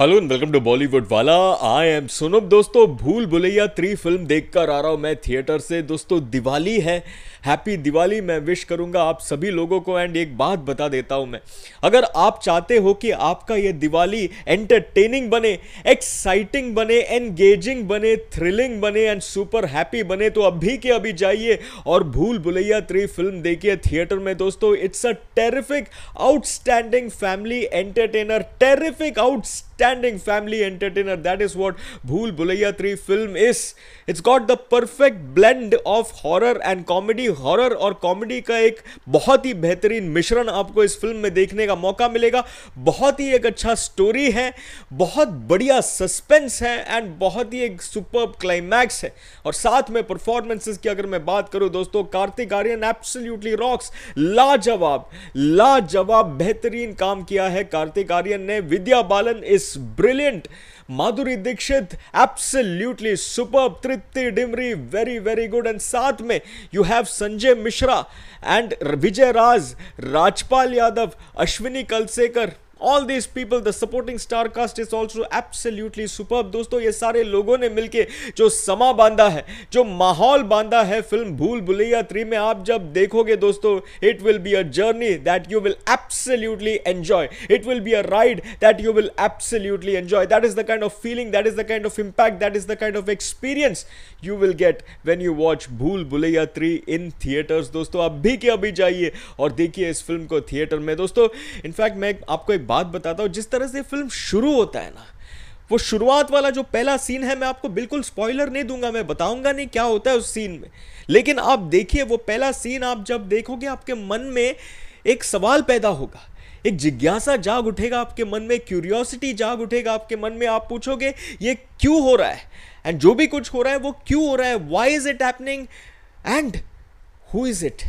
Hello and welcome to Bollywood वाला I M सुनब दोस्तों भूल भुलैया थ्री फिल्म देखकर आ रहा हूँ मैं थिएटर से दोस्तों दिवाली है हैप्पी दिवाली मैं विश करूंगा आप सभी लोगों को एंड एक बात बता देता हूँ मैं अगर आप चाहते हो कि आपका ये दिवाली एंटरटेनिंग बने एक्साइटिंग बने एनगेजिंग बने थ्रिलिंग बने एंड सुपर हैप्पी बने तो अभी के अभी जाइए और भूल भुलैया थ्री फिल्म देखिए थिएटर में दोस्तों it's a terrific outstanding family entertainer terrific outstand outstanding family entertainer. That is what Bhool Bhulaiya 3 film is. It's got the perfect blend of horror and comedy. Horror और comedy का एक बहुत ही बेहतरीन मिश्रण आपको इस फिल्म में देखने का मौका मिलेगा बहुत ही एक अच्छा स्टोरी है बहुत बढ़िया सस्पेंस है एंड बहुत ही एक सुपर क्लाइमैक्स है और साथ में परफॉर्मेंसेस की अगर मैं बात करूं दोस्तों कार्तिक आर्यन एब्सोल्युटली रॉक्स लाजवाब लाजवाब बेहतरीन काम किया है कार्तिक आर्यन ने Vidya Balan is brilliant Madhuri Dixit absolutely super Tripti Dimri very very good and साथ में you have Sanjay Mishra and Vijay Raaz Rajpal Yadav Ashwini Kalsekar all this people the supporting star cast is also absolutely super दोस्तों ये सारे लोगों ने मिलकर जो समा बांधा है जो माहौल बांधा है फिल्म भूल भुलैया थ्री में आप जब देखोगे दोस्तों it will be a journey that you will absolutely enjoy it will be a ride that you will absolutely enjoy that is the kind of feeling that is the kind of impact that is the kind of experience you will get when you watch Bhool Bhulaiyaa three in theatres दोस्तों अभी के अभी जाइए और देखिए इस film को theatre में दोस्तों इनफैक्ट मैं आपको एक बात बताता हूँ जिस तरह से फिल्म शुरू होता है ना वो शुरुआत वाला जो पहला सीन है मैं आपको बिल्कुल स्पॉइलर नहीं दूंगा मैं बताऊंगा नहीं क्या होता है उस सीन में लेकिन आप देखिए वो पहला सीन आप जब देखोगे आपके मन में एक सवाल पैदा होगा एक जिज्ञासा जाग उठेगा आपके मन में क्यूरियोसिटी जाग उठेगा आपके मन में आप पूछोगे ये क्यों हो रहा है एंड जो भी कुछ हो रहा है वो क्यों हो रहा है why is it happening and who is it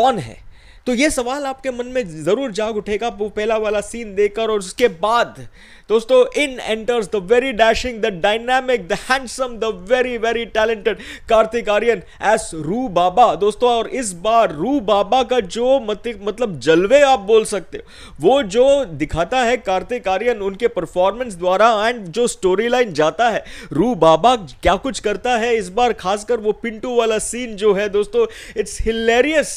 कौन है तो ये सवाल आपके मन में ज़रूर जाग उठेगा वो पहला वाला सीन देखकर और उसके बाद दोस्तों in enters the very dashing the dynamic the handsome the very very talented Kartik Aaryan as Rooh Baba दोस्तों और इस बार रू बाबा का जो मतलब जलवे आप बोल सकते हो वो जो दिखाता है कार्तिक आर्यन उनके परफॉर्मेंस द्वारा एंड जो स्टोरी लाइन जाता है रू बाबा क्या कुछ करता है इस बार खासकर वो पिंटू वाला सीन जो है दोस्तों it's hilarious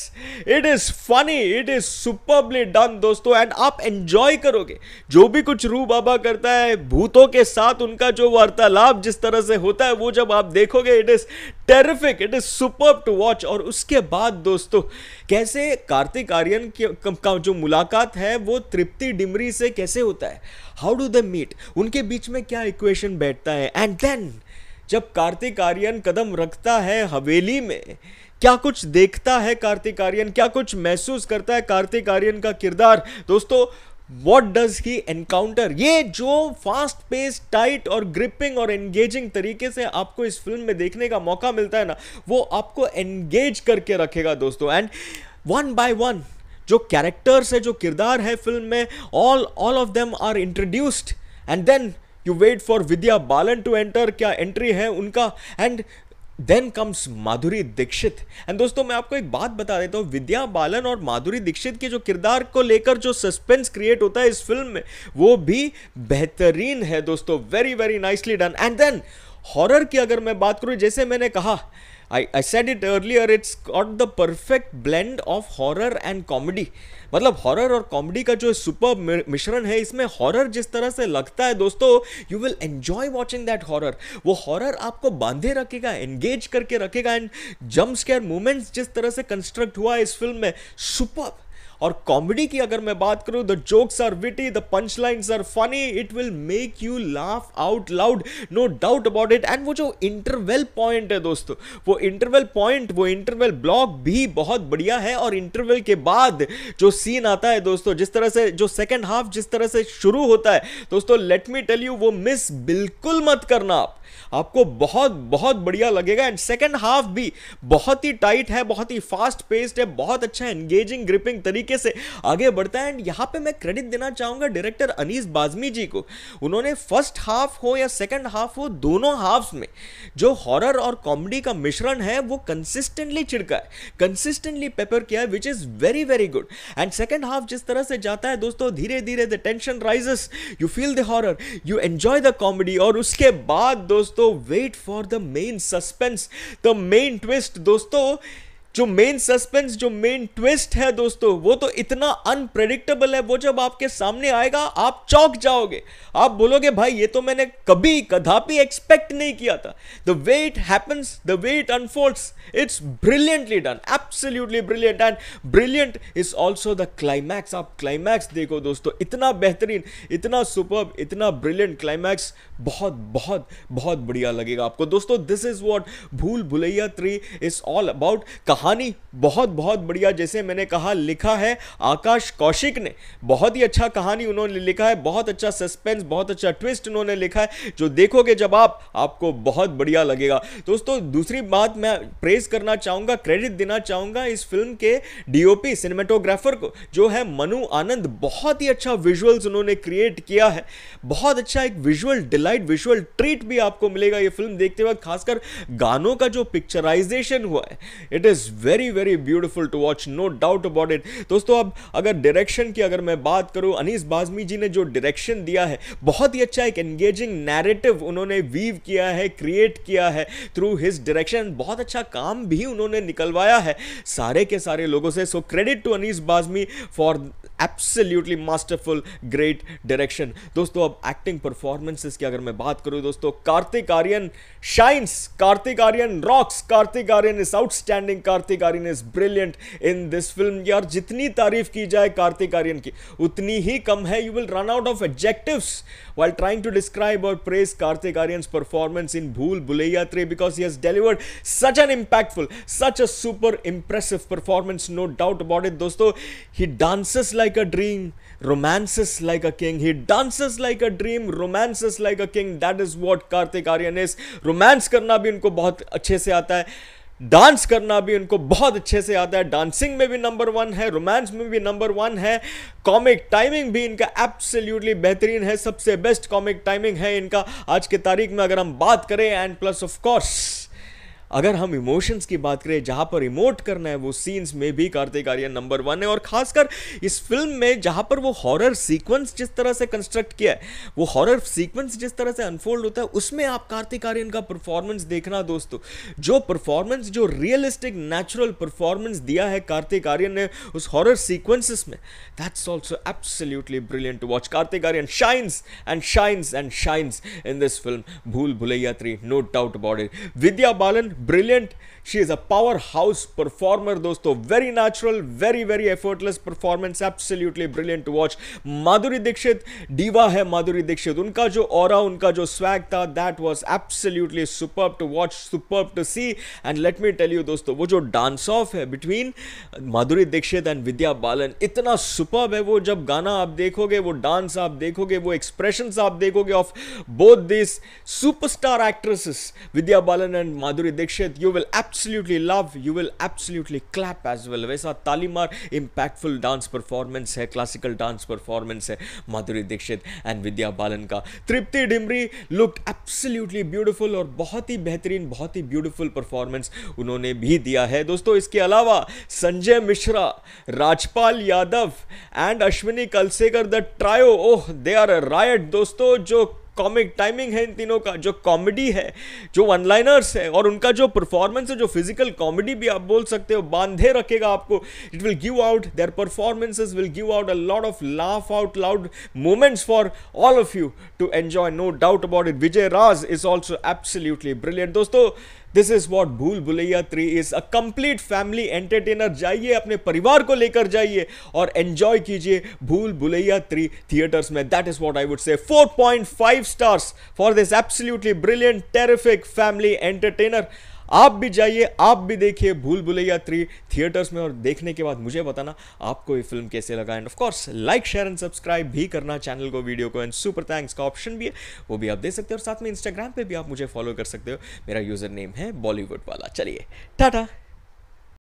it is funny it is superbly done दोस्तों एंड आप एंजॉय करोगे जो भी कुछ रू बाबा करता है भूतों के साथ उनका जो वार्तालाप जिस तरह से होता है वो जब आप देखोगे it is terrific it is super to watch और उसके बाद दोस्तों कैसे कार्तिक आर्यन का जो मुलाकात है वो तृप्ति डिमरी से कैसे होता है हाउ डू दे मीट उनके बीच में क्या इक्वेशन बैठता है एंड देन जब कार्तिक आर्यन कदम रखता है हवेली में क्या कुछ देखता है कार्तिक आर्यन क्या कुछ महसूस करता है कार्तिक आर्यन का किरदार दोस्तों वॉट डज ही एनकाउंटर ये जो फास्ट पेस टाइट और ग्रिपिंग और एंगेजिंग तरीके से आपको इस फिल्म में देखने का मौका मिलता है ना वो आपको एंगेज करके रखेगा दोस्तों एंड वन बाय वन जो कैरेक्टर्स है जो किरदार है फिल्म में all all of them are introduced and then you wait for Vidya Balan to enter क्या एंट्री है उनका and then comes Madhuri Dixit and दोस्तों मैं आपको एक बात बता देता हूँ विद्या बालन और माधुरी दीक्षित के जो किरदार को लेकर जो सस्पेंस क्रिएट होता है इस फिल्म में वो भी बेहतरीन है दोस्तों very very nicely done and then horror की अगर मैं बात करूँ जैसे मैंने कहा I I said it earlier it's got the perfect blend of horror and comedy मतलब हॉरर और कॉमेडी का जो सुपर मिश्रण है इसमें हॉरर जिस तरह से लगता है दोस्तों you will enjoy watching that horror वो हॉरर आपको बांधे रखेगा एंगेज करके रखेगा एंड जम्प स्केयर मोमेंट्स जिस तरह से कंस्ट्रक्ट हुआ है इस फिल्म में सुपर और कॉमेडी की अगर मैं बात करूं the jokes are witty the punch lines are funny it will make you laugh out loud no doubt about it and वो जो इंटरवेल पॉइंट है दोस्तों वो इंटरवेल पॉइंट वो इंटरवेल ब्लॉक भी बहुत बढ़िया है और इंटरवेल के बाद जो सीन आता है दोस्तों जिस तरह से जो सेकेंड हाफ जिस तरह से शुरू होता है दोस्तों लेट मी टेल यू वो मिस बिल्कुल मत करना आप आपको बहुत बहुत बढ़िया लगेगा एंड सेकेंड हाफ भी बहुत ही टाइट है बहुत ही फास्ट पेस्ड है बहुत अच्छा एंगेजिंग ग्रिपिंग तरीके तरीके से आगे बढ़ता है एंड यहाँ पे मैं क्रेडिट देना चाहूंगा डायरेक्टर अनीस बाजमी जी को उन्होंने फर्स्ट हाफ हो या सेकेंड हाफ हो दोनों हाफ में जो हॉरर और कॉमेडी का मिश्रण है वो कंसिस्टेंटली छिड़का है कंसिस्टेंटली पेपर किया है which is very very good and second half जिस तरह से जाता है दोस्तों धीरे धीरे the tension rises you feel the horror you enjoy the comedy और उसके बाद दोस्तों wait for the main suspense the main twist दोस्तों जो मेन सस्पेंस जो मेन ट्विस्ट है दोस्तों वो तो इतना अनप्रेडिक्टेबल है वो जब आपके सामने आएगा आप चौक जाओगे आप बोलोगे भाई ये तो मैंने कभी कदापि एक्सपेक्ट नहीं किया था the way it happens the way it unfolds it's brilliantly done absolutely brilliant and brilliant is also the climax आप क्लाइमैक्स देखो दोस्तों इतना बेहतरीन इतना सुपर इतना ब्रिलियंट क्लाइमैक्स बहुत बहुत बहुत बढ़िया लगेगा आपको दोस्तों this is what Bhool Bhulaiyaa three is all about कहा कहानी बहुत बहुत बढ़िया जैसे मैंने कहा लिखा है आकाश कौशिक ने बहुत ही अच्छा कहानी उन्होंने लिखा है बहुत अच्छा सस्पेंस बहुत अच्छा ट्विस्ट उन्होंने लिखा है जो देखोगे जब आप आपको बहुत बढ़िया लगेगा दोस्तों दूसरी बात मैं प्रेस करना चाहूँगा क्रेडिट देना चाहूँगा इस फिल्म के डीओपी सिनेमेटोग्राफर को जो है मनु आनंद बहुत ही अच्छा विजुअल्स उन्होंने क्रिएट किया है बहुत अच्छा एक विजुअल डिलाइट विजुअल ट्रीट भी आपको मिलेगा ये फिल्म देखते वक्त खासकर गानों का जो पिक्चराइजेशन हुआ है it is very very beautiful to watch no doubt about it दोस्तों अब अगर डायरेक्शन की अगर मैं बात करूँ अनीस बाजमी जी ने जो डायरेक्शन दिया है बहुत ही अच्छा एक एंगेजिंग नैरेटिव उन्होंने वीव किया है क्रिएट किया है थ्रू हिज डायरेक्शन बहुत अच्छा काम भी उन्होंने निकलवाया है सारे के सारे लोगों से so credit to Anees Bazmee for absolutely masterful great direction दोस्तों अब एक्टिंग परफॉर्मेंसेस की अगर मैं बात करूं दोस्तों Kartik Aaryan shines Kartik Aaryan rocks Kartik Aaryan is outstanding Kartik Aaryan is brilliant in this film की और जितनी तारीफ की जाए कार्तिक आर्यन की उतनी ही कम है you will run out of adjective while trying to describe और praise Kartik Aaryan performance in Bhool Bhulaiyaa three because he has delivered such an impactful such a super impressive performance no doubt about it दोस्तों he dances like like a dream, romances like a king. He dances like a dream, romances like a king. That is what Kartik Aryan is. Romance karna bhi unko bahut acche se aata hai. Dance करना भी उनको बहुत अच्छे से आता है dancing में भी नंबर वन है रोमांस में भी नंबर वन है कॉमिक टाइमिंग भी इनका एब्सोल्युटली बेहतरीन है सबसे बेस्ट कॉमिक टाइमिंग है इनका आज के तारीख में अगर हम बात करें एंड प्लस ऑफ कोर्स अगर हम इमोशंस की बात करें जहाँ पर इमोट करना है वो सीन्स में भी कार्तिक आर्यन नंबर वन है और खासकर इस फिल्म में जहाँ पर वो हॉरर सीक्वेंस जिस तरह से कंस्ट्रक्ट किया है वो हॉरर सीक्वेंस जिस तरह से अनफोल्ड होता है उसमें आप कार्तिक आर्यन का परफॉर्मेंस देखना दोस्तों जो परफॉर्मेंस जो रियलिस्टिक नेचुरल परफॉर्मेंस दिया है कार्तिक आर्यन ने उस हॉरर सीक्वेंसेस में that's also absolutely brilliant to watch Kartik Aaryan shines and shines and shines in this film Bhool Bhulaiyaa three no doubt about it Vidya Balan brilliant she is a powerhouse performer दोस्तों very natural very very effortless performance absolutely brilliant to watch Madhuri Dixit diva है माधुरी दीक्षित उनका जो और उनका जो swag था that was absolutely super to watch super to see and let me tell you दोस्तों वो जो डांस ऑफ है बिटवीन माधुरी दीक्षित एंड विद्या बालन इतना सुपर है वो जब गाना आप देखोगे वो डांस आप देखोगे वो एक्सप्रेशन आप देखोगे of both this superstar actresses Vidya Balan and Madhuri Dixit परीक्षित you will absolutely love you will absolutely clap as well वैसा तालीमार इम्पैक्टफुल डांस परफॉर्मेंस है क्लासिकल डांस परफॉर्मेंस है माधुरी दीक्षित एंड विद्या बालन का Tripti Dimri look absolutely beautiful और बहुत ही बेहतरीन बहुत ही ब्यूटिफुल परफॉर्मेंस उन्होंने भी दिया है दोस्तों इसके अलावा Sanjay Mishra Rajpal Yadav and Ashwini Kalsekar the trio oh they are riot दोस्तों जो कॉमिक टाइमिंग है इन तीनों का जो कॉमेडी है जो वन लाइनर्स है और उनका जो परफॉर्मेंस है जो फिजिकल कॉमेडी भी आप बोल सकते हो बांधे रखेगा आपको it will give out their performances will give out a lot of laugh out loud moments for all of you to enjoy no doubt about it Vijay Raaz is also absolutely brilliant दोस्तों this is what Bhool Bhulaiyaa three is a complete family entertainer जाइए अपने परिवार को लेकर जाइए और enjoy कीजिए Bhool Bhulaiyaa three theatres में that is what I would say four point five stars for this absolutely brilliant terrific family entertainer आप भी जाइए आप भी देखिए भूल भुलैया थ्री थिएटर्स में और देखने के बाद मुझे बताना आपको ये फिल्म कैसे लगा and of course like share and subscribe भी करना चैनल को वीडियो को एंड सुपर थैंक्स का ऑप्शन भी है वो भी आप दे सकते हो और साथ में इंस्टाग्राम पर भी आप मुझे फॉलो कर सकते हो मेरा यूज़र नेम है बॉलीवुड वाला चलिए टाटा